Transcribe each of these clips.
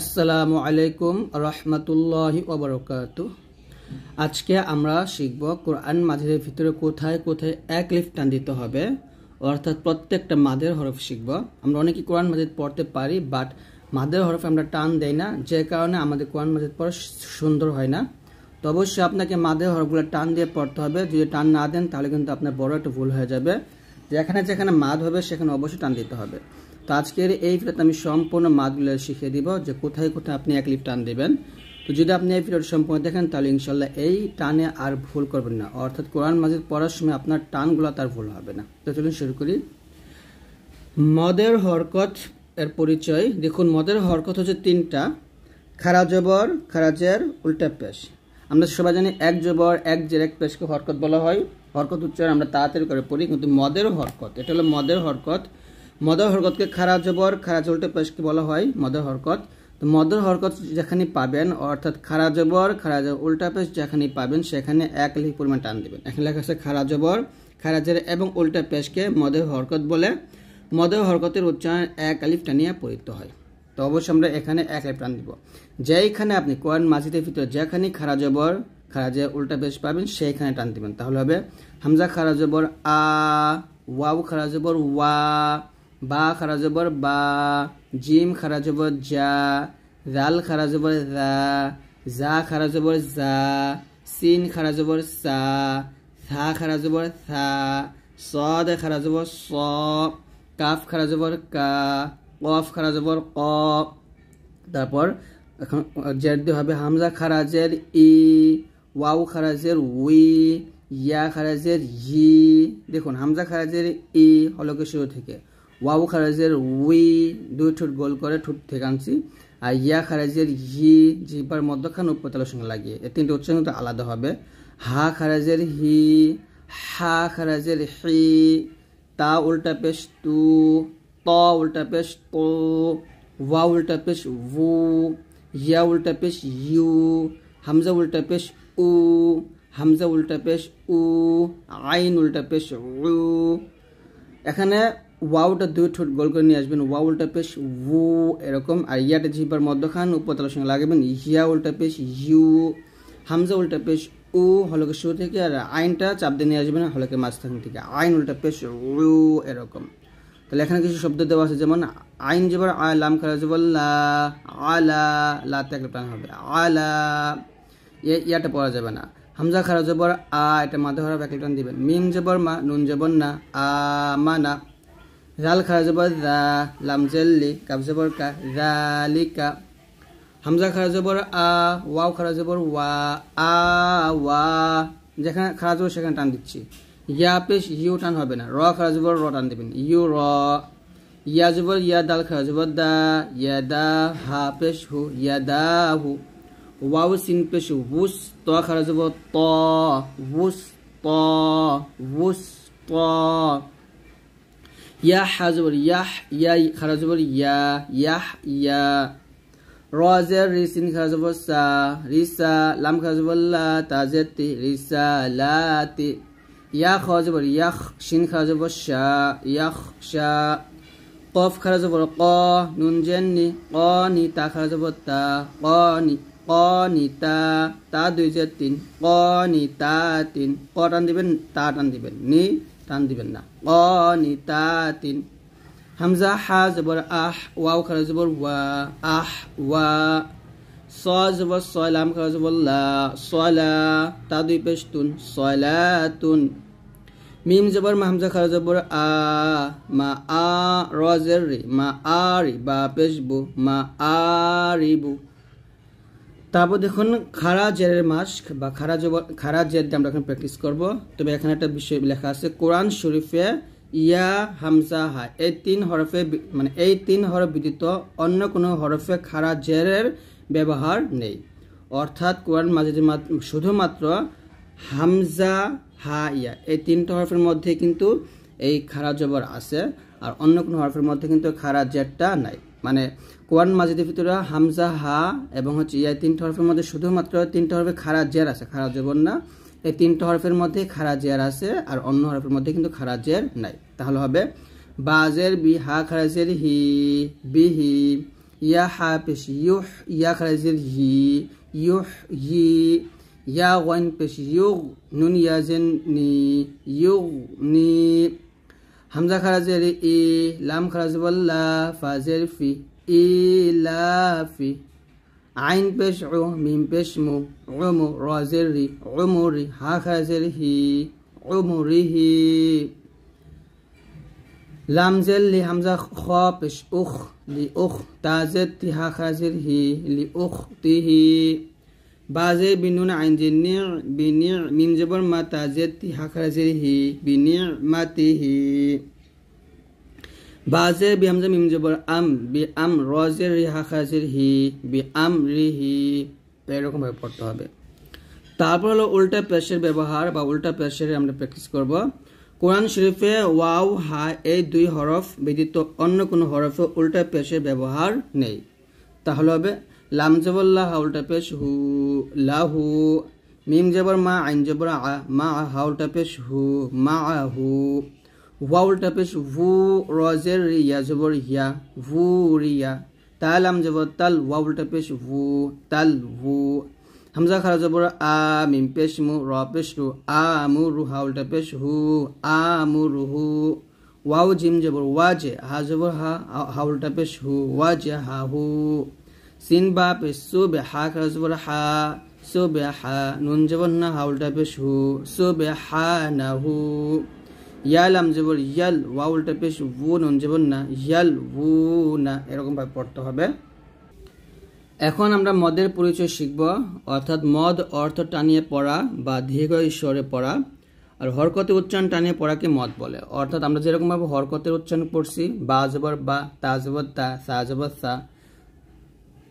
আসসালামু আলাইকুম রহমতুল্লাহি ওবরকাত আজকে আমরা শিখব কোরআন মাঝের ভিতরে কোথায় কোথায় এক লিফ টান দিতে হবে অর্থাৎ প্রত্যেকটা মাদের হরফ শিখব আমরা অনেকেই কোরআন মাজিদ পড়তে পারি বাট মাদের হরফে আমরা টান দেই না যে কারণে আমাদের কোরআন মাজিদ পড়া সুন্দর হয় না তো অবশ্যই আপনাকে মাদের হরফগুলো টান দিয়ে পড়তে হবে যদি টান না দেন তাহলে কিন্তু আপনার বড় একটা ভুল হয়ে যাবে যেখানে যেখানে মাদ হবে সেখানে অবশ্যই টান দিতে হবে তো আজকের এই ভিডিওতে আমি সম্পূর্ণ মাতগুলো শিখিয়ে দিব যে কোথায় কোথায় আপনি এক লিপ টান দেবেন তো যদি আপনি এই ভিডিওটি সম্পূর্ণ দেখেন তাহলে ইনশাল্লাহ এই টানে আর ভুল করবেন না অর্থাৎ কোরআন মাজিদ পড়ার সময় আপনার টানগুলো তার ভুল হবে না তো চলুন শুরু করি মদের হরকত এর পরিচয় দেখুন মদের হরকত হচ্ছে তিনটা খারা জবর খারাজের উল্টা পেশ আমরা সবাই জানি এক জবর এক জের এক পেশকে হরকত বলা হয় হরকত উচ্চারণ আমরা তাড়াতাড়ি করে পড়ি কিন্তু মদের হরকত এটা হলো মদের হরকত মদ হরকতকে খারাপ জবর খারাপ জবরটা পেশকে বলা হয় মদ হরকত তো মদর হরকত যেখানে পাবেন অর্থাৎ খারা জবর খারাপ জবর উল্টা পেশ যেখানে পাবেন সেখানে এক লিখ পরিমাণ টান দেবেন এখানে লেখা আছে খারা জবর খারাপ জের এবং উল্টা পেশকে মদের হরকত বলে মদের হরকতের উচ্চারণ এক আলিফ টানিয়া পরিত হয় তো অবশ্যই আমরা এখানে এক আলিফ টান দিব যেইখানে আপনি কোরআন মাঝিদের ভিতরে যেখানে খারাপ জবর খারাপ যে উল্টা পেশ পাবেন সেইখানে টান দিবেন তাহলে হবে হামজা খারাপ জবর আ ওয়াউ খারাপ জবর ওয়া বা যাব বা জিম যাব যা জাল খারাজবর যা যা খারাজবর যা সিন খারাজবর সা সা যাব সা সদ যাব স কাফ যাব কা কফ যাব ক তারপর এখন জের দিয়ে হবে হামজা খারাজের ই ওয়াউ খারাজের উই ইয়া খারাজের ই দেখুন হামজা খারাজের ই হলকে শুরু থেকে ওয়াউ খারাজের উই দুই ঠোঁট গোল করে ঠোঁট থেকে আর ইয়া খারাজের হি জিবার মধ্যখান উপতলের সঙ্গে লাগিয়ে এ তিনটে উচ্চারণ কিন্তু আলাদা হবে হা খারাজের হি হা খারাজের হি তা উল্টা পেশ তু ত উল্টা পেশ তো ওয়া উল্টা পেশ উ ইয়া উল্টা পেশ ইউ হামজা উল্টা পেশ উ হামজা উল্টা পেশ উ আইন উল্টা পেশ উ এখানে ওয়াউটা দুই ঠোঁট গোল করে নিয়ে আসবেন উল্টা পেশ উ এরকম আর ইয়াটা জিহ্বার মধ্যখান উপতলার সঙ্গে লাগাবেন ইয়া উল্টা পেশ ইউ হামজা উল্টা পেশ উ হলকে শুরু থেকে আর আইনটা চাপ দিয়ে নিয়ে আসবেন হলকে মাঝখান থেকে আইন উল্টা পেশ উ এরকম তাহলে এখানে কিছু শব্দ দেওয়া আছে যেমন আইন যেবার লাম জবর আলাম খারাজবল্লা আলা লাতে একটা প্রাণ হবে আলা ইয়াটা পড়া যাবে না হামজা খারা জবর আ এটা একটা ব্যাকলটন দিবেন মিম জবর মা নুন জবর না আ মা না জাল খারা যাব দা লামজেল্লি কাবজেবর কা জালিকা হামজা খারা জবর আ ওয়াও খারা জবর ওয়া আ ওয়া যেখানে খারা জবর সেখানে টান দিচ্ছি ইয়া পেশ ইউ টান হবে না র খারা জবর র টান দেবেন ইউ র ইয়া জবর ইয়া দাল খারা জবর দা ইয়া দা হা পেশ হু ইয়া দা হু ওয়াও সিন পেশ বুস ত খারা জবর ত বুস ত বুস ত يح زبر يح يا خرج زبر يا يح يا را زر ريسين خرج زبر سا ريسا لام خرج زبر لا تازت ريسا لات يا خرج زبر يخ شين خرج زبر شا يخ شا قاف خرج زبر قا نون جني قاني تا خرج زبر تا قاني قاني تا تا دوي جتين قاني تا تين قران ديبن تا تان ديبن ني টান দিবেন না অ অনিতাতিন হামজা হা জবর আহ ওয়াও খারা জবর ওয়া আহ ওয়া স জবর সলাম খারা জবর লা সলা তা দুই পেশতুন সলাতুন মিম জবর মাহমজা খারা জবর আ মা আ রজের রে মা আ রি বা পেশবু মা আ তারপর দেখুন খাড়া জেরের মাস বা খাড়া খাড়া জের দিয়ে আমরা এখন প্র্যাকটিস করব তবে এখানে একটা বিষয় লেখা আছে কোরআন শরীফে ইয়া হামসা হা এই তিন হরফে মানে এই তিন হরফ ব্যতীত অন্য কোনো হরফে খাড়া জেরের ব্যবহার নেই অর্থাৎ কোরআন মাঝে শুধুমাত্র হামজা হা ইয়া এই তিনটা হরফের মধ্যে কিন্তু এই খাড়া জবর আছে আর অন্য কোনো হরফের মধ্যে কিন্তু খাড়া জেরটা নাই মানে কোয়ান মাজিদের ভিতরে হামজা হা এবং হচ্ছে ইয়া তিনটা হরফের মধ্যে শুধুমাত্র তিনটা হরফে খারা জিয়ার আছে খারা জীবন না এই তিনটা হরফের মধ্যে খারা জিয়ার আছে আর অন্য হরফের মধ্যে কিন্তু খারা জেয়ার নাই তাহলে হবে বাজের বি হা খারাজের হি বি হি ইয়া হা পেশি ইউহ ইয়া খারাজের হি ইউহ হি ইয়া ওয়ান পেশ ইউগ নুন ইয়াজেন নি ইউগ নি همزه خرا إي ای لام خرا زبر لا فا زیر لا في عين بش عو ميم بش مو عمر رازر عمري ها هي عمري هي عمره لام زل لي همزة خابش أخ لأخ تازت ها خزر هي لي هي বাজে বিনুন আইনজি নির বিনির মাতা জে তিহা হি বিনির মাতি হি বাজে বিহামজা মিমজবর আম বি আম রজের রি খারাজির হি বি আম রিহি এরকমভাবে পড়তে হবে তারপর হলো উল্টা পেশের ব্যবহার বা উল্টা পেশের আমরা প্র্যাকটিস করব কোরআন শরীফে ওয়াও হা এই দুই হরফ ব্যতীত অন্য কোনো হরফে উল্টা পেশের ব্যবহার নেই তাহলে হবে লাম জবল্লা হাউল টাপে হু লাহু মিম জবর মা আইন জবর আ মা হাউল টাপে হু মা আহু হুয়াউল টাপে হু রজের রিয়া জবর হিয়া হু রিয়া তা লাম জব তাল হুয়াউল টাপে হু তাল হু হামজা খারা জবর আ মিম পেশ মু র পেশ রু আ মু রু হাউল টাপে হু আ মু রু হু ওয়াও জিম জবর ওয়াজে হা জবর হা হাউল টাপে হু ওয়াজে হা হু সিন বা পেসু বে হা খরচ পর হা সু বে নুন জবর না হা উল্টা পেশ হু সু বে হা না হু ইয়াল আমজবর ইয়াল ওয়া উল্টা পেশ ও নুন জবর না ইয়াল ও না এরকম ভাবে পড়তে হবে এখন আমরা মদের পরিচয় শিখব অর্থাৎ মদ অর্থ টানিয়ে পড়া বা দীর্ঘ ঈশ্বরে পড়া আর হরকতের উচ্চারণ টানিয়ে পড়াকে মদ বলে অর্থাৎ আমরা যেরকমভাবে হরকতের উচ্চারণ পড়ছি বা জবর বা তা জবর তা সা সা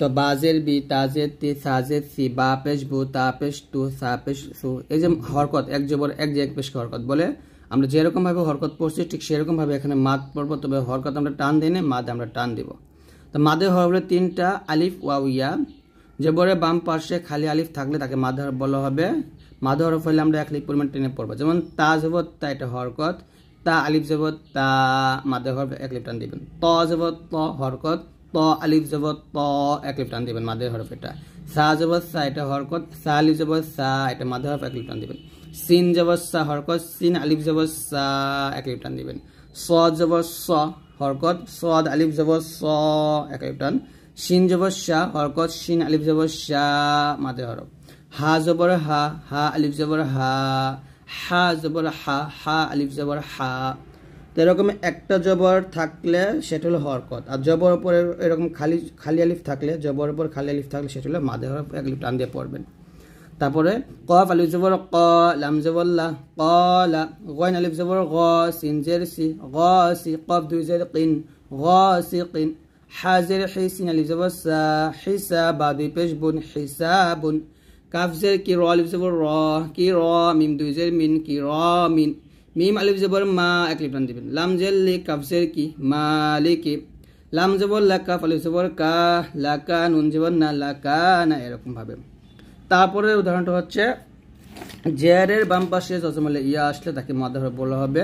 তো বাজের বি তাজের তি সাজের সি বা পেশ বু তা পেশ তু সা পেশ সু এই যে হরকত এক জবর এক যে এক পেশ হরকত বলে আমরা যেরকমভাবে হরকত পড়ছি ঠিক সেরকমভাবে এখানে মাদ পড়ব তবে হরকত আমরা টান দিই না মাদে আমরা টান দিব তো মাদে হরবলে তিনটা আলিফ ওয়া ইয়া জবরে বাম পাশে খালি আলিফ থাকলে তাকে মাদ বলা হবে মাদ হরফ হলে আমরা এক লিখ পরিমাণ টেনে পড়বো যেমন তা যাব তা এটা হরকত তা আলিফ যাব তা মাদে হরফ এক লিপ টান দিবেন ত যাব ত হরকত ত আলিফ জবর ত এক লিফ টান দিবেন মাদের হরফ এটা সা জবর সা এটা হরকত সা আলিফ জবর সা এটা মাদের হরফ এক লিফ টান দিবেন সিন জবর সা হরকত সিন আলিফ জবর সা এক লিফ টান দিবেন স জবর স হরকত সদ আলিফ জবর স এক লিফ টান শিন জবর শাহ হরকত শিন আলিফ জবর শাহ মাদের হরফ হা জবর হা হা আলিফ জবর হা হা জবর হা হা আলিফ জবর হা তো এরকম একটা জবর থাকলে সেটা হলো হরকত আর জবর ওপর এরকম খালি খালি আলিফ থাকলে জবর ওপর খালি আলিফ থাকলে সেটা হলো মাদে এক লিফ টান দিয়ে পড়বেন তারপরে কফ আলিফ জবর ক লাম জবল্লা ক গইন আলিফ জবর গ সিন জের সি গ সি কফ দুই জের কিন গ সি কিন হাজের হি সিন আলিফ জবর সা হিসা বা দুই পেশ বুন হিসা বুন কাফ জের কি র আলিফ জবর র কি র মিম দুই জের মিন কি র মিন মিম আলিফ জবর মা এক লিপ টান দিবেন লাম জেল লি কাফজের কি মালিকে লাম জবর লাকা আলিফ জবর কা লাকা নুন জবর না লাকা না এরকমভাবে তারপরে উদাহরণটা হচ্ছে জেয়ারের বাম পাশে জজমলে ইয়া আসলে তাকে মাদার বলা হবে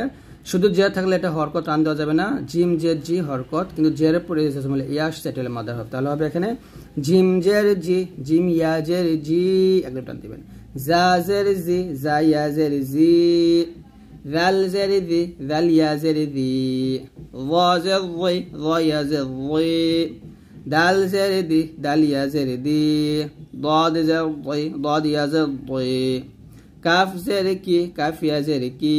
শুধু জেয়ার থাকলে এটা হরকত টান দেওয়া যাবে না জিম জের জি হরকত কিন্তু জেয়ারের পরে জজমলে ইয়া আসছে এটা হলে মাদার হবে তাহলে হবে এখানে জিম জের জি জিম ইয়া জের জি একদম টান দিবেন জা জের জি জা ইয়া জের জি ذل زر ذي ذل يا زر ذي ظا زر ضي ظا يا زر ضي دال زر ذي دال يا زر ذي ضاد زر ضي ضاد يا زر ضي كاف زر كي كاف يا زر كي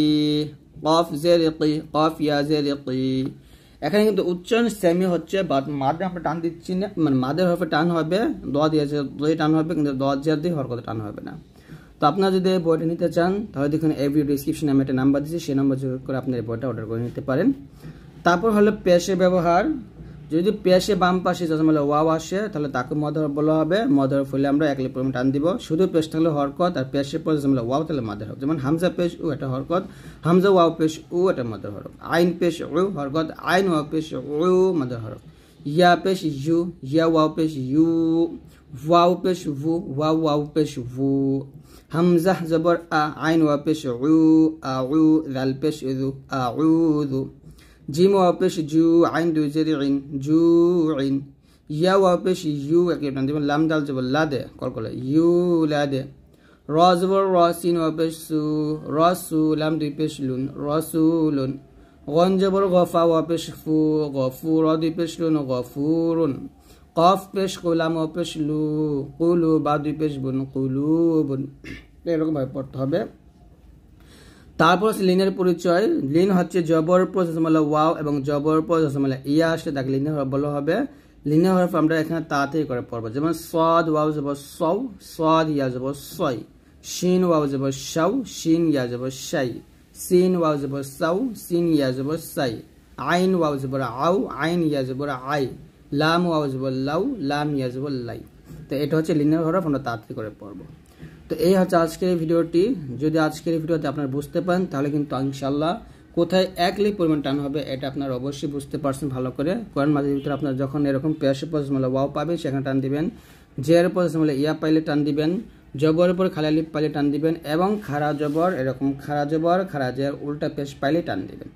قاف زر قي قاف يا زر قي এখানে কিন্তু উচ্চারণ সেমি হচ্ছে বাট মাদের আমরা টান দিচ্ছি না মানে মাদের হরফে টান হবে দ দিয়ে টান হবে কিন্তু দ দিয়ে হরকতে টান হবে না তো আপনারা যদি বইটা নিতে চান তাহলে দেখুন এই ভিডিও ডিসক্রিপশনে আমি একটা নাম্বার দিচ্ছি সেই নাম্বার যোগ করে আপনার এই বইটা অর্ডার করে নিতে পারেন তারপর হলো পেশে ব্যবহার যদি পেশে বাম পাশে যখন ওয়াও আসে তাহলে তাকে মদর বলা হবে মদর ফুলে আমরা এক লিপুর টান দিব শুধু পেশ থাকলে হরকত আর পেশের পরে যখন ওয়াও তাহলে মাদার হবে যেমন হামজা পেশ ও এটা হরকত হামজা ওয়াও পেশ ও এটা মাদার হরক আইন পেশ ও হরকত আইন ওয়াও পেশ ও মাদার হরক Ya pêche you, ya waw pêche you. Waw pêche vous, waw waw pêche vous. همزة زبر أ عين وبش عو أعو ذا البش ذو أعوذ جيم وبش جو عند زرع جوع يا وبش يو كيف نعمل لام دال زبر لا ده كل كل يو لا ده را زبر را سين وبش سو راسو لام دي بش لون رسول গন জবর গফা ও পেশ ফু গফুর অদি পেশ লুন গফুর কফ পেশ কইলাম অপেশ লু কুলু বা দুই পেশ বুন কুলু বুন এরকমভাবে পড়তে হবে তারপর হচ্ছে লিনের পরিচয় লিন হচ্ছে জবর প্রসমালা মানে ওয়াও এবং জবর প্রসমালা মানে ইয়া আসলে তাকে লিনের বলা হবে লিনের হরফ আমরা এখানে তাড়াতাড়ি করে পড়বো যেমন সদ ওয়াও যাব সৌ সদ ইয়া যাব সই শিন ওয়াও যাব সাউ শিন ইয়া যাব সাই সিন ওয়াও জবর সাউ সিন ইয়া যাব সাই আইন ওয়াও জবর আউ আইন ইয়া জবর আই লাম ওয়াও জবর লাউ লাম ইয়া জবর লাই তো এটা হচ্ছে লিনিয়ার হরফ আমরা তাড়াতাড়ি করে পড়ব তো এই হচ্ছে আজকের ভিডিওটি যদি আজকের ভিডিওতে আপনারা বুঝতে পারেন তাহলে কিন্তু ইনশাল্লাহ কোথায় এক লি পরিমাণ টান হবে এটা আপনার অবশ্যই বুঝতে পারছেন ভালো করে কোরআন মাঝের ভিতরে আপনার যখন এরকম পেয়াশে মানে ওয়াও পাবেন সেখানে টান দিবেন জের মানে ইয়া পাইলে টান দিবেন জবরের উপর খালি লিপ পাইলে টান দিবেন এবং খাড়া জবর এরকম খাড়া জবর খাড়া জের উল্টা পেশ পাইলে টান দিবেন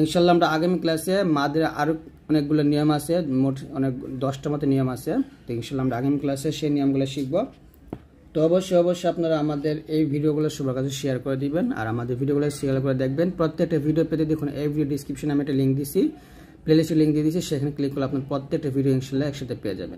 ইনশাল্লাহ আমরা আগামী ক্লাসে মাদের আরও অনেকগুলো নিয়ম আছে মোট অনেক দশটা মতো নিয়ম আছে তো ইনশাল্লাহ আমরা আগামী ক্লাসে সেই নিয়মগুলো শিখব তো অবশ্যই অবশ্যই আপনারা আমাদের এই ভিডিওগুলো সবার কাছে শেয়ার করে দিবেন আর আমাদের ভিডিওগুলো শেয়ার করে দেখবেন প্রত্যেকটা ভিডিও পেতে দেখুন এই ভিডিও ডিসক্রিপশনে আমি একটা লিঙ্ক দিছি প্লেলিস্টের লিঙ্ক দিয়ে দিচ্ছি সেখানে ক্লিক করলে আপনার প্রত্যেকটা ভিডিও ইনশাল্লাহ একসাথে পেয়ে যাবেন